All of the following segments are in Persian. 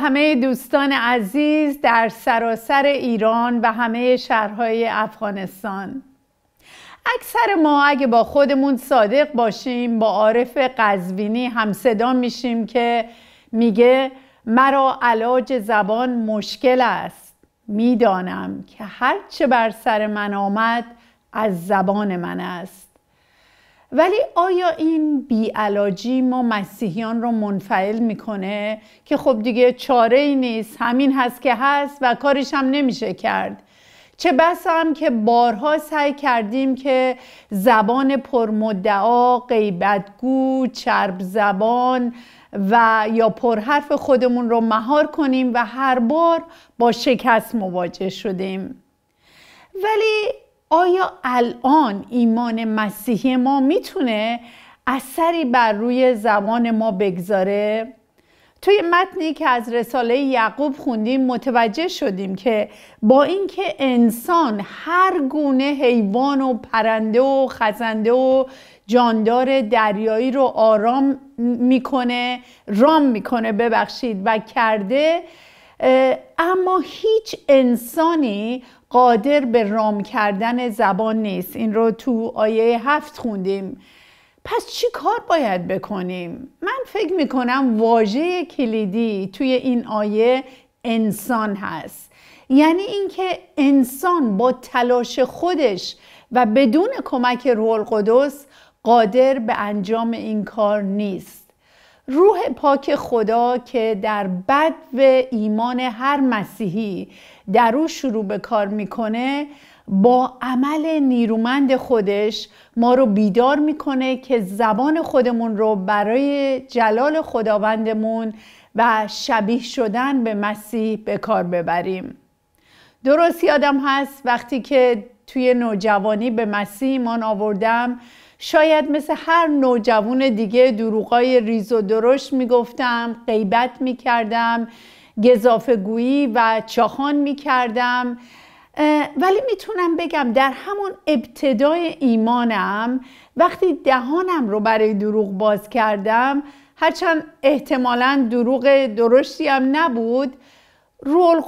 همه دوستان عزیز در سراسر ایران و همه شهرهای افغانستان اکثر ما اگه با خودمون صادق باشیم با عارف قزوینی هم صدا میشیم که میگه مرا علاج زبان مشکل است میدانم که هرچه بر سر من آمد از زبان من است ولی آیا این بیعلاجی ما مسیحیان رو منفعل میکنه که خب دیگه چاره ای نیست همین هست که هست و کارش هم نمیشه کرد چه بسا هم که بارها سعی کردیم که زبان پرمدعا، غیبتگو، چرب زبان و یا پرحرف خودمون رو مهار کنیم و هر بار با شکست مواجه شدیم ولی آیا الان ایمان مسیحی ما میتونه اثری بر روی زمان ما بگذاره؟ توی متنی که از رساله یعقوب خوندیم متوجه شدیم که با اینکه انسان هر گونه حیوان و پرنده و خزنده و جاندار دریایی رو آرام میکنه رام میکنه ببخشید و کرده اما هیچ انسانی قادر به رام کردن زبان نیست این رو تو آیه هفت خوندیم پس چی کار باید بکنیم؟ من فکر میکنم واژه کلیدی توی این آیه انسان هست یعنی اینکه انسان با تلاش خودش و بدون کمک روح القدس قادر به انجام این کار نیست روح پاک خدا که در و ایمان هر مسیحی در او شروع به کار میکنه با عمل نیرومند خودش ما رو بیدار میکنه که زبان خودمون رو برای جلال خداوندمون و شبیه شدن به مسیح به کار ببریم درست یادم هست وقتی که توی نوجوانی به مسیح ایمان آوردم شاید مثل هر نوجوان دیگه دروغای ریز و درشت میگفتم غیبت میکردم گویی و چاخان میکردم ولی میتونم بگم در همون ابتدای ایمانم وقتی دهانم رو برای دروغ باز کردم هرچند احتمالا دروغ درشتی هم نبود رول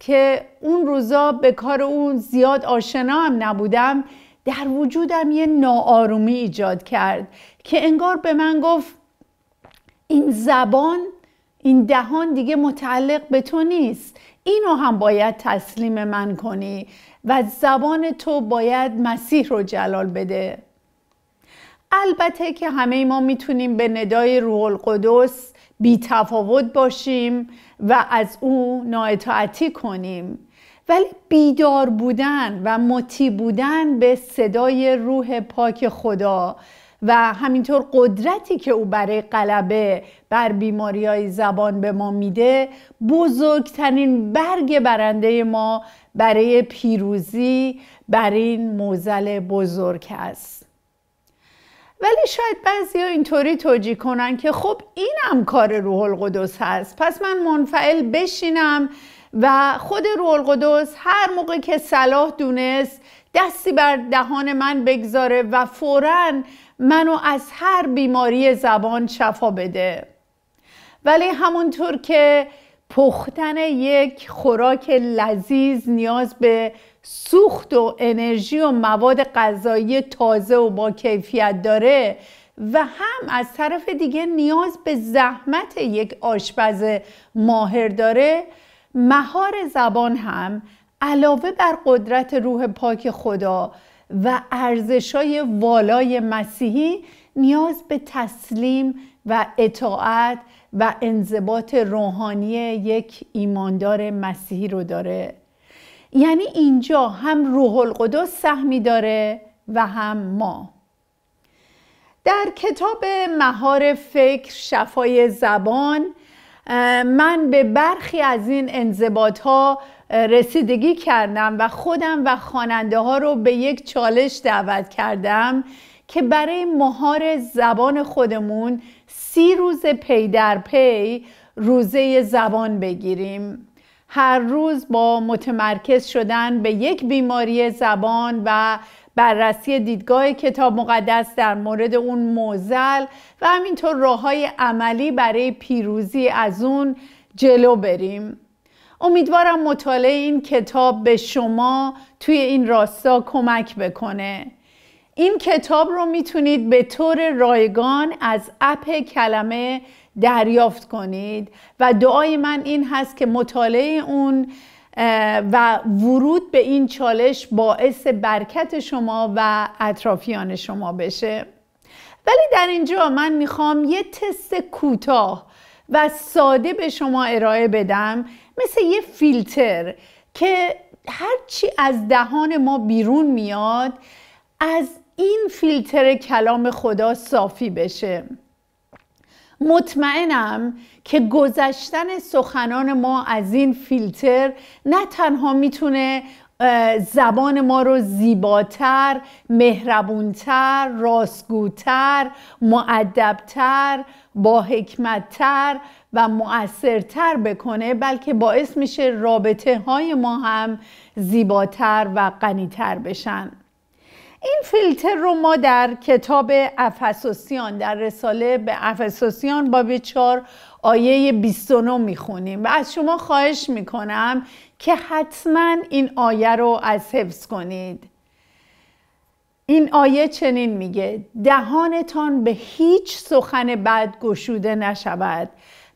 که اون روزا به کار اون زیاد آشنا هم نبودم در وجودم یه ناآرومی ایجاد کرد که انگار به من گفت این زبان این دهان دیگه متعلق به تو نیست اینو هم باید تسلیم من کنی و زبان تو باید مسیح رو جلال بده البته که همه ما میتونیم به ندای روح القدس بی تفاوت باشیم و از او نااطاعتی کنیم ولی بیدار بودن و مطیع بودن به صدای روح پاک خدا و همینطور قدرتی که او برای غلبه بر بیماری های زبان به ما میده بزرگترین برگ برنده ما برای پیروزی بر این موزل بزرگ است ولی شاید بعضی ها اینطوری توجیه کنن که خب اینم کار روح القدس هست پس من منفعل بشینم و خود روح القدس هر موقع که صلاح دونست دستی بر دهان من بگذاره و فورا منو از هر بیماری زبان شفا بده ولی همونطور که پختن یک خوراک لذیذ نیاز به سوخت و انرژی و مواد غذایی تازه و با کیفیت داره و هم از طرف دیگه نیاز به زحمت یک آشپز ماهر داره مهار زبان هم علاوه بر قدرت روح پاک خدا و ارزشای والای مسیحی نیاز به تسلیم و اطاعت و انضباط روحانی یک ایماندار مسیحی رو داره یعنی اینجا هم روح القدس سهمی داره و هم ما در کتاب مهار فکر شفای زبان من به برخی از این انضباط ها رسیدگی کردم و خودم و خواننده ها رو به یک چالش دعوت کردم که برای مهار زبان خودمون سی روز پی در پی روزه زبان بگیریم هر روز با متمرکز شدن به یک بیماری زبان و بررسی دیدگاه کتاب مقدس در مورد اون موزل و همینطور راه های عملی برای پیروزی از اون جلو بریم امیدوارم مطالعه این کتاب به شما توی این راستا کمک بکنه این کتاب رو میتونید به طور رایگان از اپ کلمه دریافت کنید و دعای من این هست که مطالعه اون و ورود به این چالش باعث برکت شما و اطرافیان شما بشه ولی در اینجا من میخوام یه تست کوتاه و ساده به شما ارائه بدم مثل یه فیلتر که هرچی از دهان ما بیرون میاد از این فیلتر کلام خدا صافی بشه مطمئنم که گذشتن سخنان ما از این فیلتر نه تنها میتونه زبان ما رو زیباتر، مهربونتر، راستگوتر، معدبتر، با حکمتتر و مؤثرتر بکنه بلکه باعث میشه رابطه های ما هم زیباتر و غنیتر بشن این فیلتر رو ما در کتاب افسوسیان در رساله به افسوسیان باب 4 آیه 29 میخونیم و از شما خواهش میکنم که حتما این آیه رو از حفظ کنید این آیه چنین میگه دهانتان به هیچ سخن بد گشوده نشود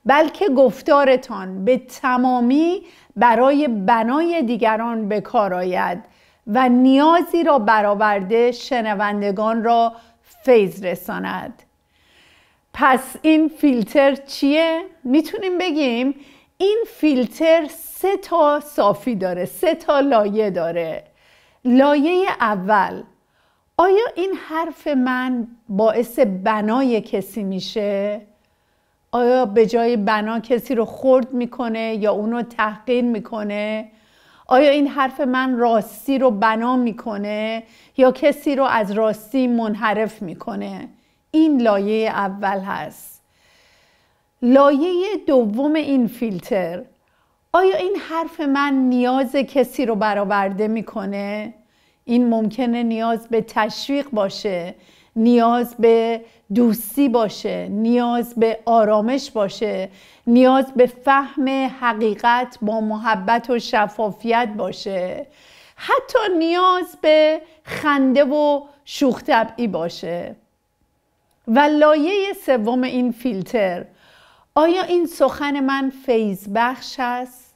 بلکه گفتارتان به تمامی برای بنای دیگران به کار آید و نیازی را برآورده شنوندگان را فیض رساند پس این فیلتر چیه؟ میتونیم بگیم این فیلتر سه تا صافی داره سه تا لایه داره لایه اول آیا این حرف من باعث بنای کسی میشه؟ آیا به جای بنا کسی رو خرد میکنه یا اونو تحقیر میکنه؟ آیا این حرف من راستی رو بنا میکنه یا کسی رو از راستی منحرف میکنه این لایه اول هست لایه دوم این فیلتر آیا این حرف من نیاز کسی رو برآورده میکنه این ممکنه نیاز به تشویق باشه نیاز به دوستی باشه نیاز به آرامش باشه نیاز به فهم حقیقت با محبت و شفافیت باشه حتی نیاز به خنده و شوخ طبعی باشه و لایه سوم این فیلتر آیا این سخن من فیض بخش است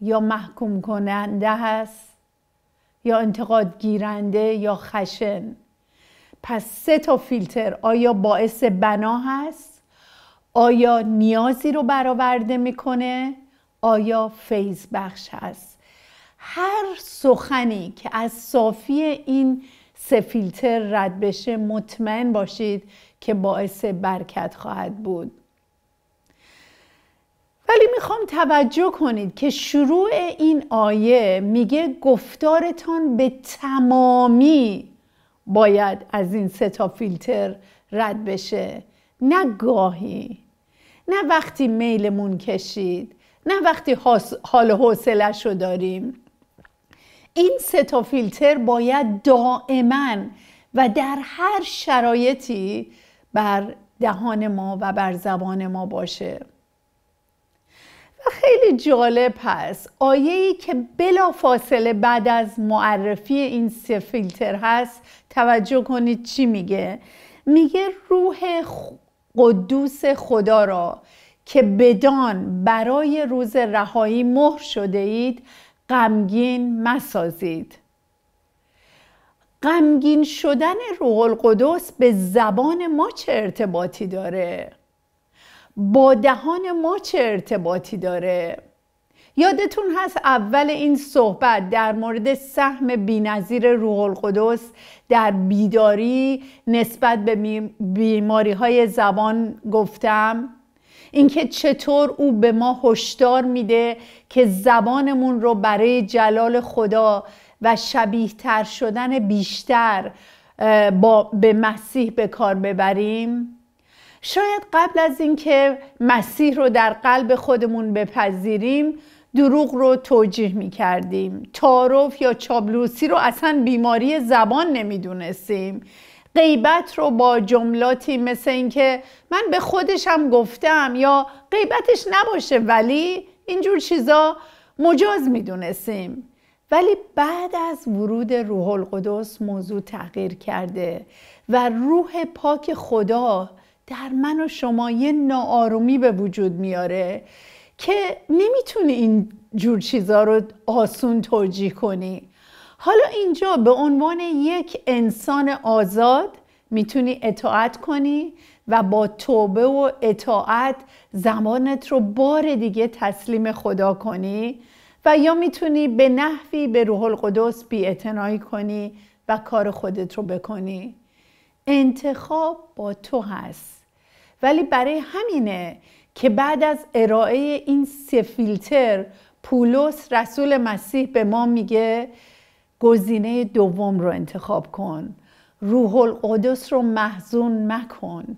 یا محکوم کننده است یا انتقاد گیرنده یا خشن پس سه تا فیلتر آیا باعث بنا هست؟ آیا نیازی رو برآورده میکنه؟ آیا فیض بخش هست؟ هر سخنی که از صافی این سه فیلتر رد بشه مطمئن باشید که باعث برکت خواهد بود ولی میخوام توجه کنید که شروع این آیه میگه گفتارتان به تمامی باید از این سه تا فیلتر رد بشه نه گاهی نه وقتی میلمون کشید نه وقتی حال حوصله رو داریم این سه تا فیلتر باید دائما و در هر شرایطی بر دهان ما و بر زبان ما باشه و خیلی جالب هست آیه ای که بلا فاصله بعد از معرفی این سه فیلتر هست توجه کنید چی میگه میگه روح قدوس خدا را که بدان برای روز رهایی مهر شده اید غمگین مسازید غمگین شدن روح القدس به زبان ما چه ارتباطی داره با دهان ما چه ارتباطی داره یادتون هست اول این صحبت در مورد سهم بینظیر روح القدس در بیداری نسبت به بیماری های زبان گفتم اینکه چطور او به ما هشدار میده که زبانمون رو برای جلال خدا و شبیه تر شدن بیشتر با به مسیح به کار ببریم شاید قبل از اینکه مسیح رو در قلب خودمون بپذیریم دروغ رو توجیه می کردیم تعارف یا چابلوسی رو اصلا بیماری زبان نمی دونستیم غیبت رو با جملاتی مثل اینکه من به خودشم گفتم یا غیبتش نباشه ولی اینجور چیزا مجاز می دونستیم. ولی بعد از ورود روح القدس موضوع تغییر کرده و روح پاک خدا در من و شما یه ناآرومی به وجود میاره که نمیتونی این جور چیزا رو آسون توجیه کنی حالا اینجا به عنوان یک انسان آزاد میتونی اطاعت کنی و با توبه و اطاعت زمانت رو بار دیگه تسلیم خدا کنی و یا میتونی به نحوی به روح القدس بیاعتنایی کنی و کار خودت رو بکنی انتخاب با تو هست ولی برای همینه که بعد از ارائه این سه فیلتر پولس رسول مسیح به ما میگه گزینه دوم رو انتخاب کن روح القدس رو محزون مکن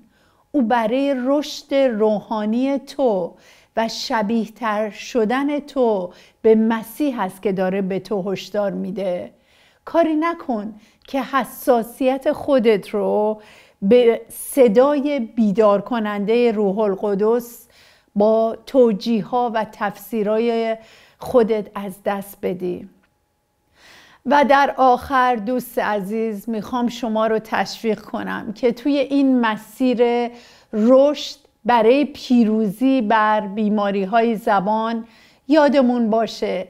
او برای رشد روحانی تو و شبیه تر شدن تو به مسیح هست که داره به تو هشدار میده کاری نکن که حساسیت خودت رو به صدای بیدار کننده روح القدس با توجیه ها و تفسیرهای خودت از دست بدی و در آخر دوست عزیز میخوام شما رو تشویق کنم که توی این مسیر رشد برای پیروزی بر بیماری های زبان یادمون باشه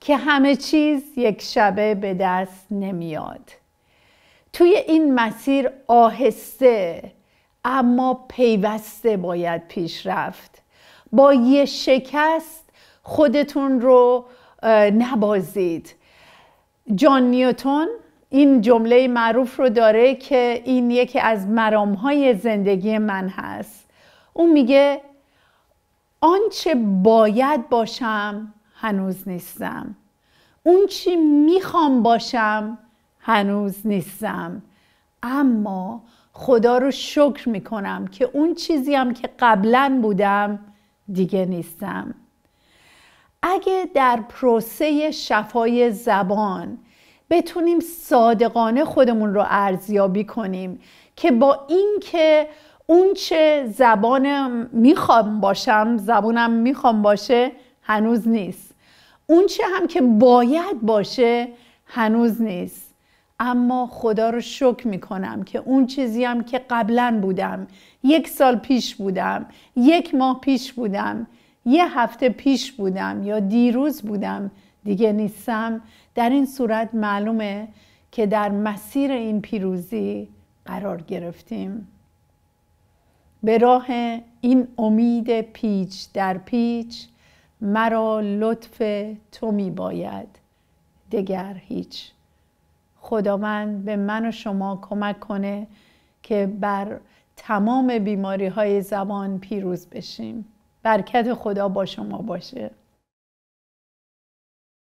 که همه چیز یک شبه به دست نمیاد توی این مسیر آهسته اما پیوسته باید پیش رفت با یه شکست خودتون رو نبازید جان نیوتون این جمله معروف رو داره که این یکی از مرامهای زندگی من هست اون میگه آنچه باید باشم هنوز نیستم اون چی میخوام باشم هنوز نیستم اما خدا رو شکر می کنم که اون چیزی هم که قبلا بودم دیگه نیستم اگه در پروسه شفای زبان بتونیم صادقانه خودمون رو ارزیابی کنیم که با اینکه اون چه زبانم میخوام باشم زبانم میخوام باشه هنوز نیست اون چه هم که باید باشه هنوز نیست اما خدا رو شکر میکنم که اون چیزی هم که قبلا بودم یک سال پیش بودم یک ماه پیش بودم یه هفته پیش بودم یا دیروز بودم دیگه نیستم در این صورت معلومه که در مسیر این پیروزی قرار گرفتیم به راه این امید پیچ در پیچ مرا لطف تو می باید دگر هیچ خداوند به من و شما کمک کنه که بر تمام بیماری های زبان پیروز بشیم برکت خدا با شما باشه